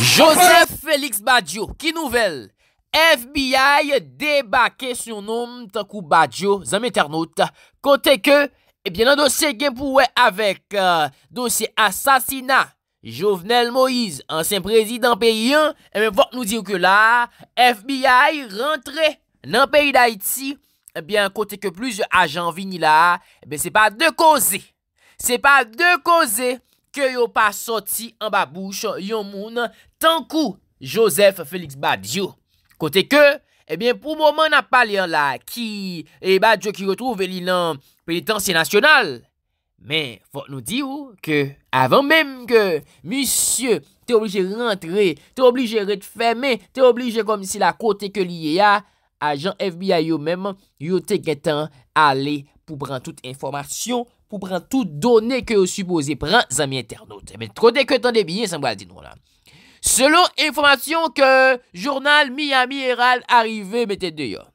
Joseph Félix Badiou, ki nouvel, FBI debake sou noum takou Badiou, zanmè ternout, kote ke, ebyen eh an dosye genpouwe avèk, euh, dosye asasina. Jovenel Moïse, ansen prezid an peyi eh an, vok nou diyo ke la, FBI rentre nan peyi d'Haïti, kote ke plouze ajan vini la, se pa de koze, se pa de koze ke yo pa soti an ba bouche yon mounan tankou Joseph Félix Badiou. Kote ke, eh pou mouman ap pale an la ki eh, Badiou ki retrouve li nan penitensye nasyonal, Mais faut nous dire que avant même que monsieur t'es obligé de rentrer, t'es obligé de fermer, t'es obligé comme si la côté que lié a, agent FBI même yo te getan aller pour prendre toute information, pour prendre toute donnée que vous supposé prendre amis internautes. Mais trop dès que t'en des billets, ça va dire non là. Selon information que journal Miami Herald arrivé mettez dehors.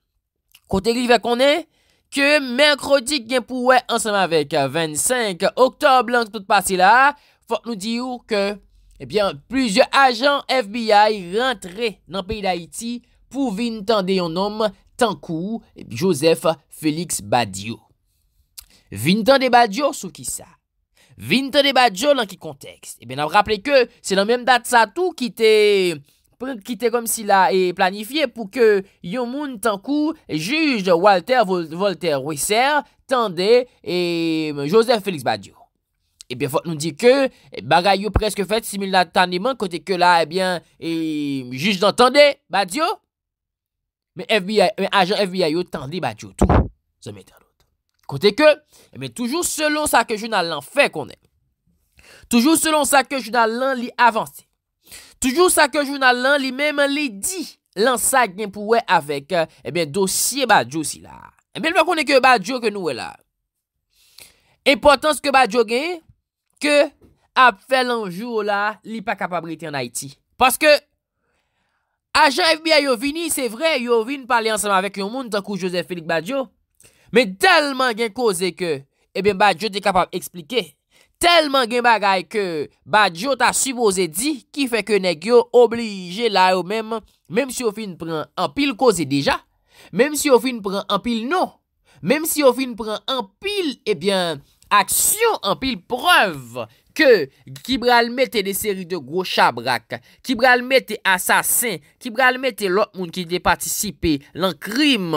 Côté va qu'on est Ke men krodik gen pou wè ansem avèk 25 oktob lan tout patsi la, fòk nou di ou ke, ebyen, plizye ajan FBI rentre nan peyi da Iti pou vin tan de yon nom tan kou, Joseph Felix Badiou. Vin tan de Badiou sou ki sa? Vin tan de Badiou lan ki kontekst? Ebyen, ap rappele ke, se nan men dat sa tou ki te... qui était comme s'il a eh, planifié pour que yon moun tankou juge Walter Voltaire Wisser tendait et eh, Joseph Félix Badio Et eh bien, faut nous dire que bagay presque fait simultanément côté que là et bien et juge d'entende, Badio, mais FBI agent FBI yo Badio tout. Ça l'autre. Côté que mais toujours selon ça que journal l'en fait qu'on est. Toujours selon ça que journal l'avance. avancé. Toujou sa ke jounal lan, li mèm li di lan sa gen pou wè avèk eh dosye Badiou si la. Mèm eh wè konen ke Badiou ke nou wè la. Epotans ke Badiou gen, ke ap fè lan jou la li pa kapabriti an Haiti. Paske ajan FBI yo vini, se vre yo vini pale ansama avèk yon moun tankou Joseph Félix Badiou. Mèm talman gen koze ke, e eh bèm Badiou de kapab explike. Telman gen bagay ke badjo ta suboze di ki feke negyo oblije la yo mem, mem si yo fin pren an pil koze deja, mem si yo fin pren an pil nou, mem si yo fin pren an pil, ebyen, eh aksyon an pil preuve ke kibral mette de seri de gro chabrak, kibral mette asasen, kibral mette lot moun ki de patisipe lan krim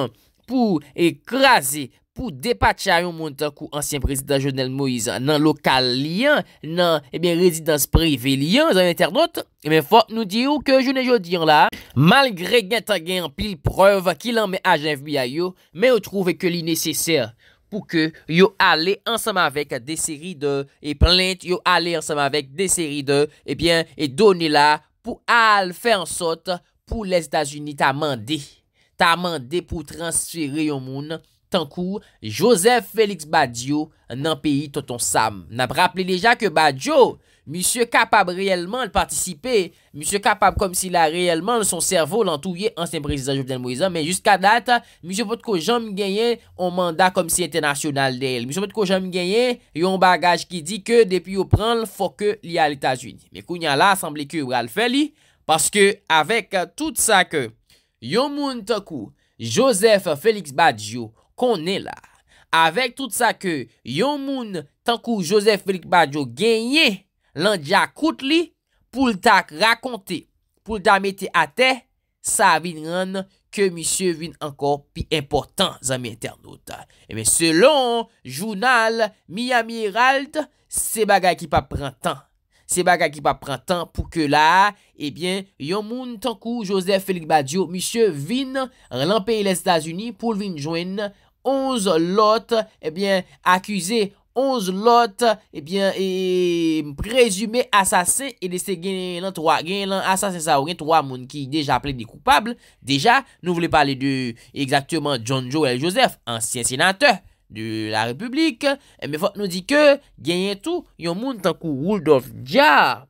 pou ekraze moun. pou depa chayon moun takou ansyen prezident Jonelle Moïse nan lokal liyan, nan, ebyen, rezidans privé liyan, zan l'internaut, ebyen, fok nou diyo ke jounen joudiyan la, malgre gen tagyen pil preuve ki l'anmen a jenv miya yo, men yo trouve ke li neseser pou ke yo ale ansam avek de seri de, e plent yo ale ansam avek de seri de, ebyen, e doni la pou al fè ansot pou l'Estazuni ta mande, ta mande pou transfere yon moun, tankou Joseph Félix Badiou nan peyi Toton Sam. Nap rappele leja ke Badiou, misye kapab reyèlman l'partisipe, misye kapab kom si la reyèlman l'son servo lantouye ansen prezizajou Fidel Moïse, men jiska data, misye potko jom genyen on manda kom si etenasyonal del. Misye potko jom genyen yon bagaj ki di ke depi yo pran l'fok ke li al Etat-Unis. Mekou nyan la, sanble ke yo al fè li, paske avek tout sa ke, yon moun tankou Joseph Félix Badiou konen la, avek tout sa ke, yon moun, tankou, Josef Félix Badiou, genye, lan di akoute li, pou l tak rakonte, pou l ta mette ate, sa vin rane, ke misye vin ankor, pi importan, zami internauta, e men, selon, jounal, Miami Herald, se bagay ki pa pran tan, se bagay ki pa pran tan, pou ke la, e bien, yon moun, tankou, Josef Félix Badiou, misye vin, rlan peye le Stasiuni, pou vin jwen, Onze lot, ebyen eh akuse, onze lot, ebyen eh e prezume asase, e dese genye lan asase sa ou genye lan asase sa ou genye lan moun ki deja plek di koupable. Deja, nou vle pale de exactement John Joel Joseph, ansyen senateur de la republik. E eh my fote nou di ke genye tou yon moun tankou Roldov Dja,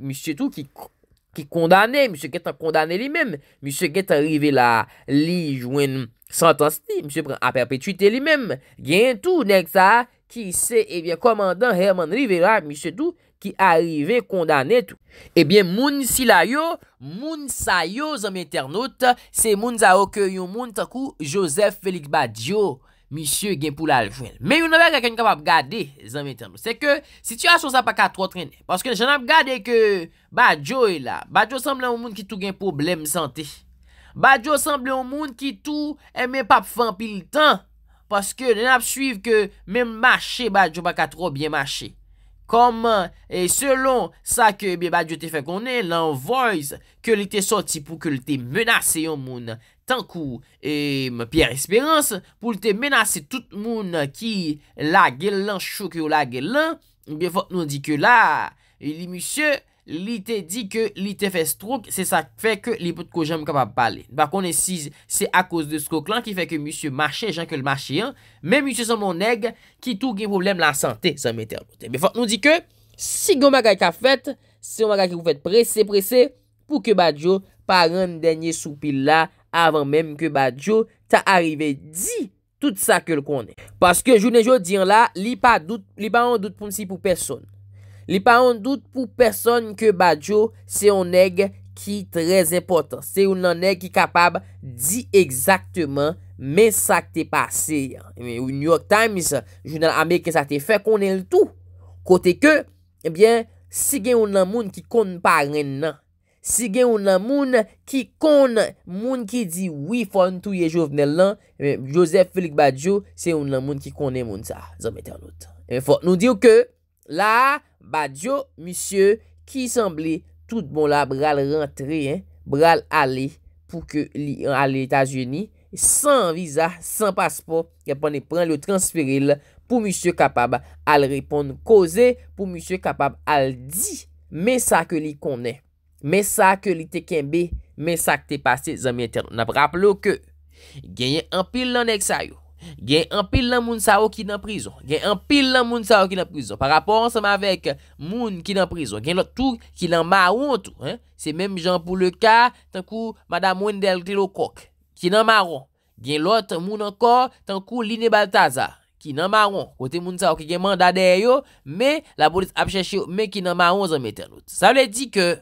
monsie tou ki koupable. ki kondanè, msè ket an kondanè li mèm, msè ket an rive la li jwen santansi, msè pren an perpetuite li mèm, gen tou, nek sa, ki se, ebyen, eh komandan Herman Rivera, msè tou, ki a rive kondanè tou. Ebyen, moun si la yo, moun sa yo zom internaute, se moun za okyo yon moun takou Joseph Felix Badiou. Misye gen pou la alvwen. Men yon nanbe gen ken yon kapap gade, zanmen ten nou. Se ke, sitiyan sou sa pa katro trene. Paske nan jan ap gade ke, badjo e la. Badjo sanble yon moun ki tou gen problem sante. Badjo sanble yon moun ki tou, e men pap fan pil tan. Paske nan ap suive ke, men mache badjo pa katro bien mache. Koman, e selon sa ke, be badjo te fè konen, nan voice ke li te soti pou ke li te menase yon moun nan. tan kou, e, m, pier espérance, pou lte menase tout moun ki la gelan, chouk yo la gelan, biè fote nou di ke la, e, li, monsye, li te di ke li te fè strok, se sa fè ke li pote ko jèm kama pale. Bakon, e, si, se a kouse de strok lan, ki fè ke monsye mache, jèm ke l'mache, mè monsye se moun neg, ki tou ki poulem la santè, se mè terpote. Biè fote nou di ke, si gomaga ki a fèt, si gomaga ki pou fèt presè, presè, pou ke badjou, paran denye sou pil la, avan menm ke badjo, ta arrive di tout sa ke l konen. Paske jounen joun dir la, li pa an dout pou msi pou person. Li pa an dout pou person ke badjo, se yon neg ki trez importan. Se yon nan neg ki kapab di exaktman men sa ke te pase. Yon New York Times, jounen Amerike sa te fe konen l tou. Kote ke, ebyen, eh si gen yon nan moun ki kon pa ren nan, Sige ou nan moun ki kon, moun ki di wifon tou ye jovenel lan, eh Joseph Félix Badiou, se ou nan moun ki konen moun sa, zanmète anout. Eh Fò, nou diyo ke, la, Badiou, misye, ki sanble, tout bon la, bral rentre, bral ale pou ke li an ale Etats-Unis, san visa, san paspo, ke pan e pran le transpiril pou misye kapab al repon koze, pou misye kapab al di, me sa ke li konen. mè sa ke li te kenbe, mè sa ke te pase zan mè ternou. Nap rappelou ke, gen yon anpil nan ek sa yo, gen anpil nan moun sa yo ki nan prizon, gen anpil nan moun sa yo ki nan prizon, par rapport anseman vek moun ki nan prizon, gen lot tou ki nan maroun tou, se mèm jan pou le ka, tan ku mada moun del kli lo kok, ki nan maroun, gen lot moun ankor, tan ku line baltaza, ki nan maroun, kote moun sa yo ki gen mandade yo, me la bolis ap chèche yo, me ki nan maroun zan mè ternou. Sa wè di ke,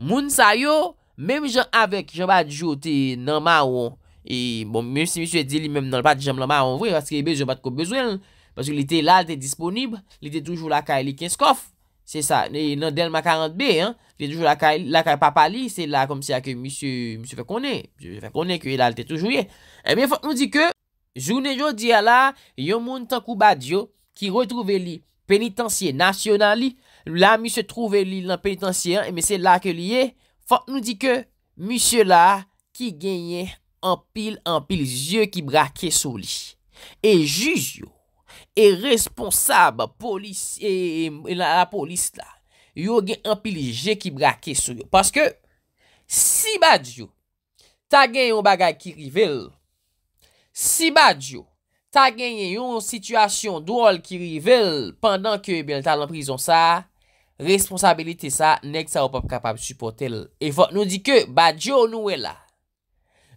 Moun sa yo, mèm jan avèk jambadjou te nan maron, e bon mèm si msè msè di li mèm nan l'pat jamb lan maron vwe, paske e bezon bat ko bezwen, paske li te lal te disponib, li te toujou lakay li kenskof, se sa, e, nan delma 40B, li toujou lakay papa li, se la kom si a ke msè msè fè konè, fè konè ke lal te toujou ye. E mèm fòk mou di ke, jounè jò di ala, yon moun tankou badjou, ki ròtouve li penitansye nasyonan li, La mi se trouve li nan penitensyen, e mese la ke liye, fote nou di ke, misye la, ki genye, anpil, anpil, je ki brake sou li. E juz yo, e responsab, polis, e la polis la, yo gen anpil, je ki brake sou yo. Paske, si bad yo, ta genye yon bagay ki rivel, si bad yo, ta genye yon situasyon dwal ki rivel, pandan ke eh ben talan prizon sa, responsabili te sa, nek sa wap ap kapab suportel. E fòk nou di ke, Bajo nou e la.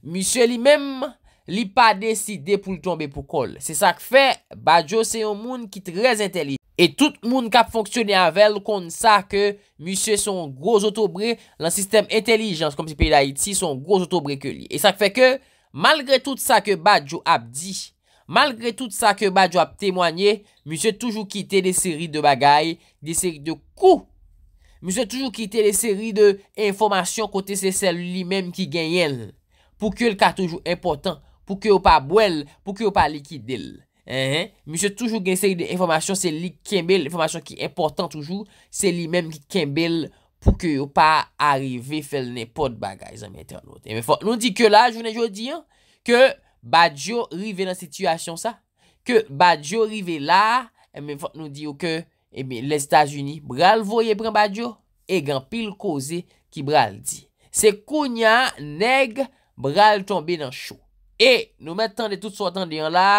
Misyè li mèm li pa deside pou l'tombe pou kol. Se sa k fe, Bajo se yon moun ki trez entelij. E tout moun kap fonksyonè avèl kon sa ke, misyè son grozotobre lan sistem entelijans, kom se peyi la iti, son grozotobre ke li. E sa k fe ke, malgre tout sa ke Bajo ap di, Malgre tout sa ke ba jwap temwanye, mwen se toujou kite de seri de bagay, de seri de kou. Mwen se toujou kite de seri de informasyon kote se sel li menm ki genyel. Pou ke l ka toujou important, pou ke ou pa bwel, pou ke ou pa likidel. Mwen se toujou kite de seri de informasyon, se li kembel, informasyon ki important toujou, se li menm ki kembel, pou ke ou pa arrive fel nepot bagay. Non di ke la, jwou ne jwou di, ke, Bajo rive nan sityasyon sa? Ke Bajo rive la, e eh mwen fote nou di yo ke, e eh mwen le Stasiuni, bral voye pren Bajo, e gen pil koze ki bral di. Se kounya neg, bral tombe nan chou. E nou men tande tout sou atan diyon la,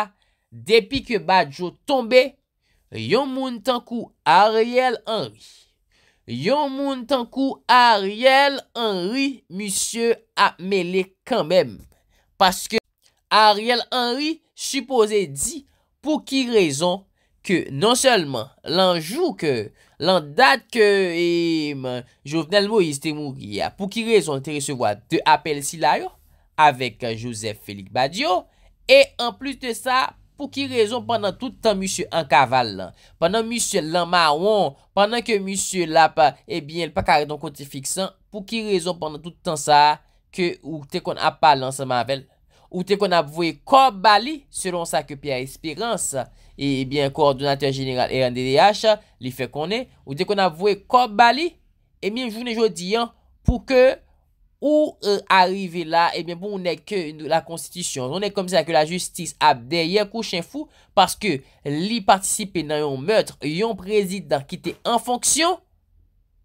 depi ke Bajo tombe, yon moun tankou Ariel Henry. Yon moun tankou Ariel Henry, misye a mele kanbem. Paske, Ariel Henry supose di pou ki rezon ke non selman lan jou ke lan dat ke jo vnel mou yiste mou gya. Pou ki rezon te resevo a de apel si la yo avek Joseph Félix Badiou. E an plus te sa pou ki rezon pandan toutan M. Ancaval. Pandan M. Lamarouan. Pandan ke M. Lapa ebyen l pa kare don konti fiksan. Pou ki rezon pandan toutan sa ke ou te kon apal an seman apel. ou te kon avouye Kobali, selon sa ke pi a espirans, ebyen koordinatèr jeneral RNDDH, li fe konè, ou te kon avouye Kobali, ebyen jounen joun diyan, pou ke ou e arrive la, ebyen pou ou ne ke la konstitusyon, ou ne kom sa ke la justis apde, ye kouchen fou, paske li participè nan yon meutre, yon prezident ki te en fonksyon,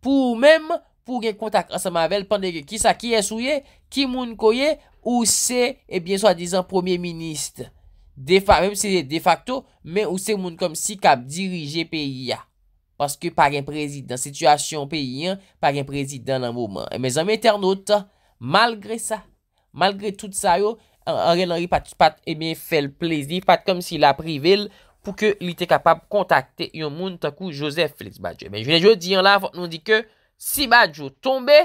pou ou menm, pou gen kontak an sa mavel, pande ki sa ki esouye, ki moun koye, Ou se, ebyen, eh so a dizan, premier ministre. De facto, men ou se moun kom si kap dirije peyi ya. Paske par yon prezident, situasyon peyi ya, par yon prezident nan mouman. Emen, zanmè ternote, malgre sa, malgre tout sa yo, Ariel Henry pat, ebyen, fel plezi, pat kom si la privil, pou ke li te kapab kontakte yon moun takou Joseph Felix Bajou. Emen, jwenè jwè diyon la, fòt nou di ke, si Bajou tombe,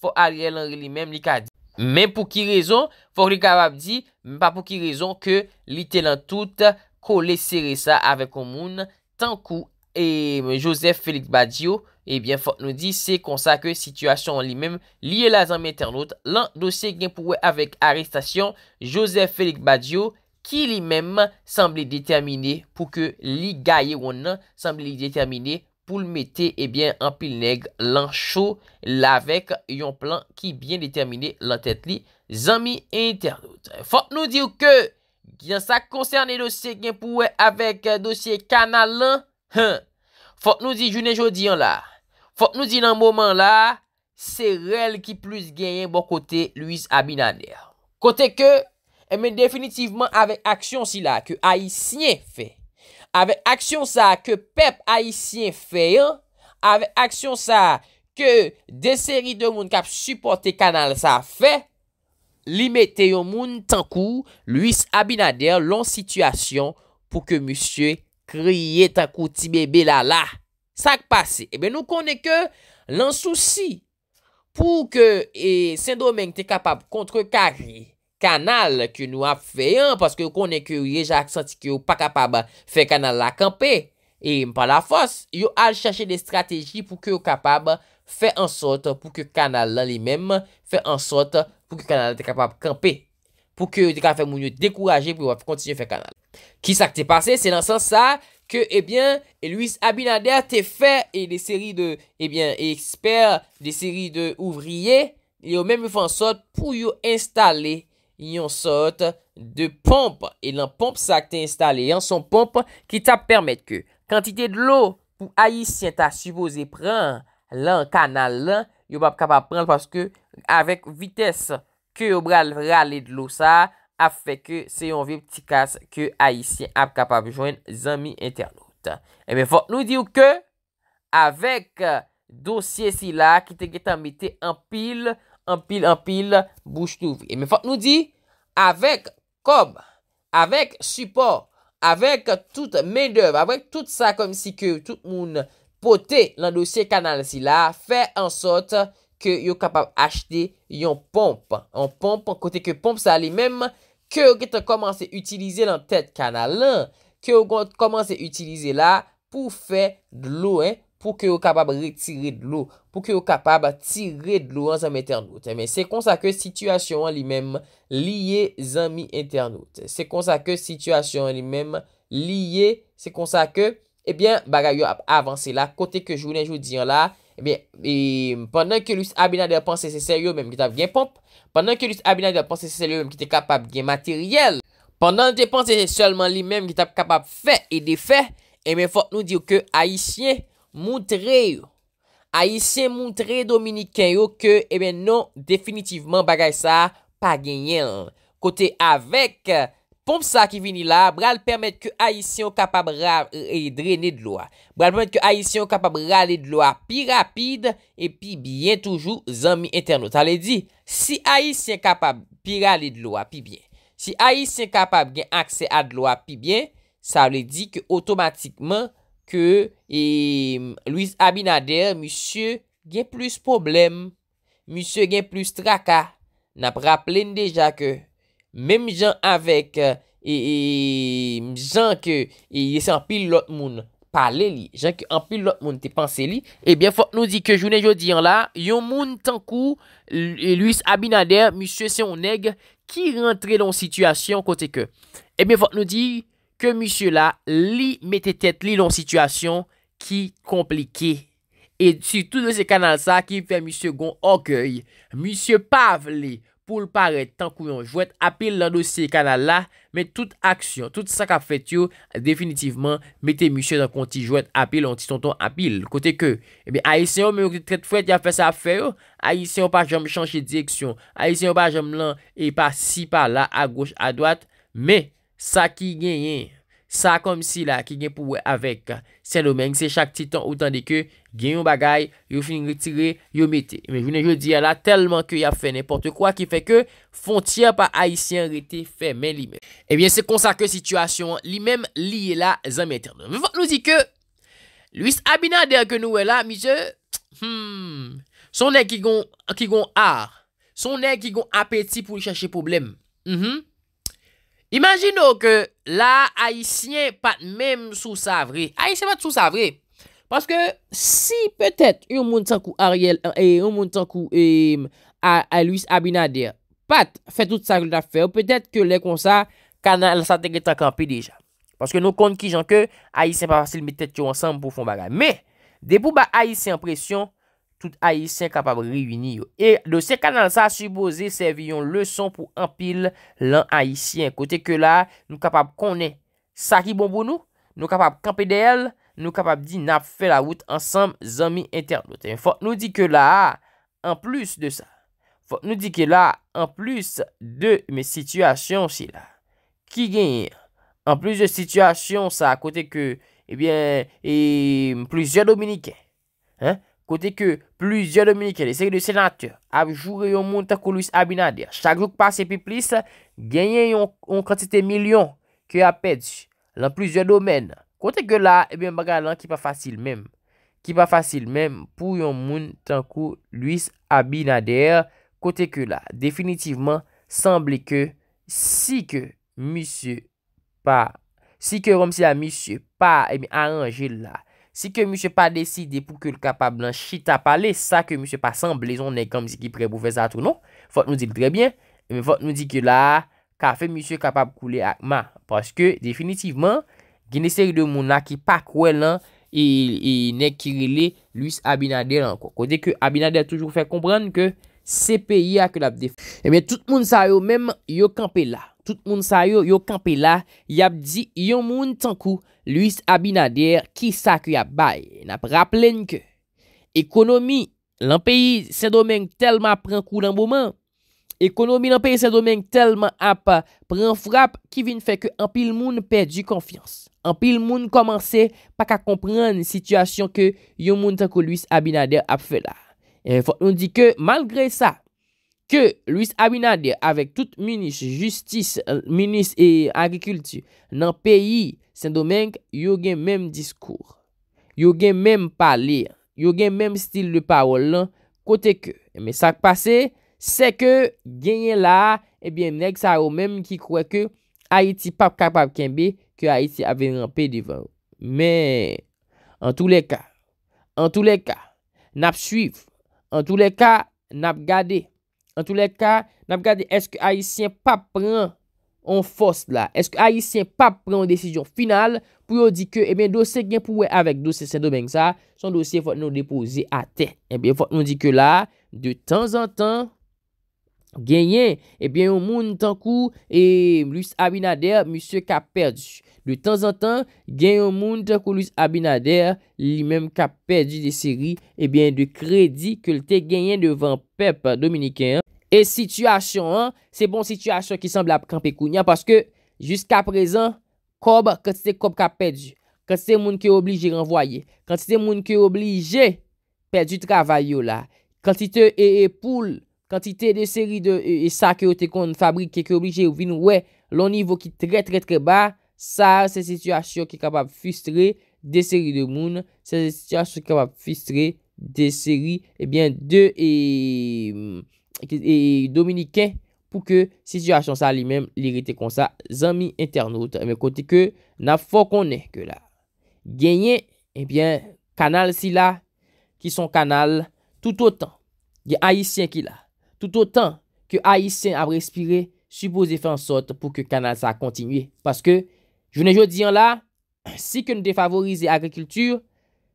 fò Ariel Henry li menm li ka di. Men pou ki rezon, fok li kabab di, men pa pou ki rezon ke li telan tout kou lesere sa avek o moun, tankou, e Joseph Félix Badiou, e bien fok nou di, se konsa ke situasyon li men liye la zanme internet, lan dosye gen pou we avek arestasyon, Joseph Félix Badiou, ki li men sembli determine pou ke li gaye wonna, sembli determine fok. pou l mette ebyen eh an pil neg lan chou lavek yon plan ki byen determine lan tet li zami internet. Fok nou dir ke, gen sa koncern e dosye gen pouwe avek dosye kanal lan, fok nou dir jounen jodi yon la, fok nou dir nan mouman la, se rel ki plus genyen bon kote Luis Abinader. Kote ke, eh men definitivman avek aksyon si la ke a yi snyen fey, ave aksyon sa ke pep haisyen fey an, ave aksyon sa ke deseri de moun kap supporte kanal sa fe, li mette yo moun tankou luis abinader lonsitwasyon pou ke musye kriye tankou ti bebe la la. Sa kpase, ebe nou konen ke lansousi pou ke e, sendromen te kapap kontre kagey. kanal ke nou ap feyon paske konen ke ou ye jak santi ki ou pa kapab fe kanal la kampe e mpa la fos yo al chache de strategi pou ke ou kapab fe ansot pou ke kanal la li mem fe ansot pou ke kanal la te kapab kampe pou ke kanal la te kapab moun yo dekouraje pou yo ap kontinye fe kanal la ki sa ke te pase se lan san sa ke ebyen eh Luis Abinader te fe e de seri de ebyen eh eksper de seri de ouvriye yo men me fonsot pou yo instale yon sote de pomp e lan pomp sa ak te installe yon son pomp ki ta permette ke kantite de lo pou aisyen ta supose pren lan kanal lan yo pa ap kapap pren paske avek vites ke yo brale vrale de lo sa ap feke se yon vip ti kase ke aisyen ap kapap jwen zami internet e men fok nou diyo ke avek dosye si la ki te geta mette an pil ou Ampil, ampil, bouche touf. E men fote nou di, avèk kom, avèk support, avèk tout mè dev, avèk tout sa kom si ke tout moun pote lan dosye kanal si la, fè an sote ke yo kapab achete yon pomp. An pomp, an kote ke pomp sa li mèm, ke yo gete komanse utilize lan tèt kanal lan, ke yo gete komanse utilize la pou fè glouen pomp. pou ke ou kapab retire d'lou, pou ke ou kapab tire d'lou an zanmite an dout. Emen, se konsa ke situasyon li mem liye zanmi ente an dout. Se konsa ke situasyon li mem liye, se konsa ke, ebyen, bagay yo avanse la, kote ke jounen joun diyon la, ebyen, e, pendant ke lus abina de apanse se seryo, mem ki tap gen pomp, pendant ke lus abina de apanse se seryo, mem ki te kapab gen materyel, pendant de apanse se solman li mem ki tap kapab fe, e de fe, emen, fok nou diyo ke aishye, moun tre yo. A isye moun tre dominiken yo ke, e eh ben non, definitivman bagay sa, pa genyen. Kote avek, pom sa ki vini la, bral permèt ke a isye eh, yo kapab rale drenè dlo a. Bral permèt ke a isye yo kapab rale dlo a pi rapide, e pi bien toujou zanmi internot. A le di, si a isye yo kapab rale dlo a pi bien, si a isye yo kapab gen akse a dlo a pi bien, sa a le di ke otomatikman, Ke e, Louis Abinader, monsye gen plus problem, monsye gen plus traka. Nap rappelene deja ke, menm jan avek, e, e jan ke e, yese anpil lot moun, pale li, jan ke anpil lot moun te panse li, ebyen fok nou di ke jounen jodi an la, yon moun tankou Louis Abinader, monsye se on neg, ki rentre don situasyon kote ke. Ebyen fok nou di... monsye la li mette tet li lon sitwasyon ki komplike. Et si tout de se kanal sa ki fè monsye gon orkèy, monsye pav li pou l'paret tan kou yon jwet apil lan dosye kanal la, men tout aksyon, tout sa ka fètyo, definitivman mette monsye nan konti jwet apil lonti ton ton apil. Kote ke, aiseyo mè yon kote tret fwèd ya fè sa fè yo, aiseyo pa jom chanche direksyon, aiseyo pa jom lan e pa si pa la a goch a doat, men Sa ki genyen, sa kom si la ki gen pou we avek, se nou menk se chak titan ou tandik yo genyon bagay, yo finin retire, yo mete. Men, jounen yo diya la telman ki yo fe nipote kwa ki fe ke fon tiyan pa aisyen rete fe men li men. Ebyen, se konsa ke situasyon, li men liye la zanmeten. Men, vat nou di ke, luis abina derke nou we la, misye, hmm, sonen ki gon ar, sonen ki gon apeti pou li chache problem, mhm. Imagin nou ke la ayisyen pat mèm sou sa vre. Ayisyen pat sou sa vre. Paske si petèt yon moun tankou Ariel e euh, yon moun tankou euh, Louis Abinader pat fè tout sa vre da fè, ou petèt ke lè kon sa kanal sa teke takan pi deja. Paske nou kon ki jan ke ayisyen pa fasil metèt yo ansan pou fon bagay. Me, de pou ba ayisyen presyon tout haïsyen kapab riwini yo. E do se kanal sa, si boze, serviyon le son pou empil lan haïsyen. Kote ke la, nou kapab konen, sa ki bonbo nou, nou kapab kampede el, nou kapab di nap fe la wout, ansam zami internote. Fok nou di ke la, an plus de sa, fok nou di ke la, an plus de me sityasyon si la, ki genye, an plus de sityasyon sa, kote ke, e eh bien, e, plizye dominiken, he, Kote ke pluzye dominikele, seke de senate avjoure yon moun tankou luis abinader. Chak jouk pase pi plis, genye yon kratite milyon ke apet lan pluzye domen. Kote ke la, ebyen eh baga lan ki pa fasil mem. Ki pa fasil mem pou yon moun tankou luis abinader. Kote ke la, definitivman, sembli ke si ke monsie pa, si ke romsi la monsie pa, ebyen eh aranje la. Si ke msè pa deside pou ke l kapab lan chita pale, sa ke msè pa san blèzon nek an msè ki prebou fè sa tou nou, fote nou di l drebyen, men fote nou di ke la, ka fè msè kapab koule akma. Paske, definitivman, Guinnesser de Mouna ki pak wè lan, e eh nek kirele Louis Abinader an kwa. Kote ke Abinader toujou fè kompran ke se peyi ak la pdef. E men tout moun sa yo men yo kampe la. tout moun sa yo yo kampe la, yap di yon moun tankou luis abinader ki sa kuy ap bay. Nap rap len ke. Ekonomi, lan peyi se domen telman ap pran kou nan bouman. Ekonomi lan peyi se domen telman ap pran frap ki vin fe ke an pil moun perdi konfians. An pil moun komanse pak a kompran n situasyon ke yon moun tankou luis abinader ap fe la. Eh, Fon di ke malgre sa, ke Louis Abinader avek tout minis, justis, euh, minis e agrikulti nan peyi Saint-Domingue, yo gen menm diskour, yo gen menm pale, yo gen menm stil de parol lan, kote ke. Eme sak pase, se ke genye la, ebyen eh nek sa yo menm ki kwe ke, Haiti pap kapap kenbe, ke Haiti avem an pe divan. Men, an tou le ka, an tou le ka, nap suif, an tou le ka, nap gade, En tout lè ka, nap gade, eske Aïsien pa pran an fos la? Eske Aïsien pa pran an desisyon final pou yo di ke, e eh bè, dosye gen pou wè avèk dosye sen domèng sa, son dosye fòt nou depose a te. E eh bè, fòt nou di ke la, de tan an tan Ganyen, ebyen yon moun tankou E luis abinader Mousse kap perdi De tan zan tan, ganyen yon moun tankou luis abinader Li menm kap perdi De seri, ebyen de kredi Kel te ganyen devan pep Dominiken E sityasyon an, se bon sityasyon ki semblap Kanpekunyan, paske, jiska prezan Kob, kantite kob kap perdi Kantite moun ki obli je renvoye Kantite moun ki obli je Perdi travay yo la Kantite e epoul Kantite de seri de, e sa ke o te kon fabrike, ke oblije ou vinwe, lon nivou ki tre tre tre ba, sa se situasyon ki kapab fustre de seri de moun, se se situasyon ki kapab fustre de seri, ebyen, eh de, e, mm, e, e, dominiken, pou ke situasyon sa li men, li rete kon sa, zami internaute, me kote ke, na fò konen ke la. Genye, ebyen, kanal si la, ki son kanal, tout o tan, ye aisyen ki la. tout otan ke a isen ap respire, supose fè an sot pou ke kanal sa kontinye. Paske, jounen joun diyan la, si ke nou defavorize agrikultur,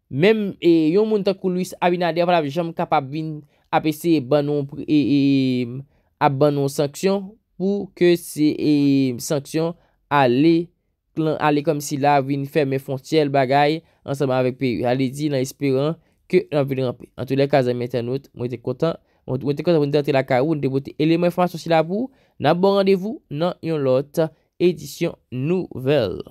mem yon moun tan kou luis avinade, avan la jom kapap vin apese banon, ap banon sanksyon, pou ke se sanksyon, ale, ale kom si la, vin fèmè fontyel bagay, ansanman avek pe, ale di nan esperan, ke nan vini rampi. An tou lè kazan metanout, moun te kontan, Wente kon zavoun de atri la ka ou, nde bote eleman fman sou si la pou, nan bon randevou nan yon lote, edisyon nouvel.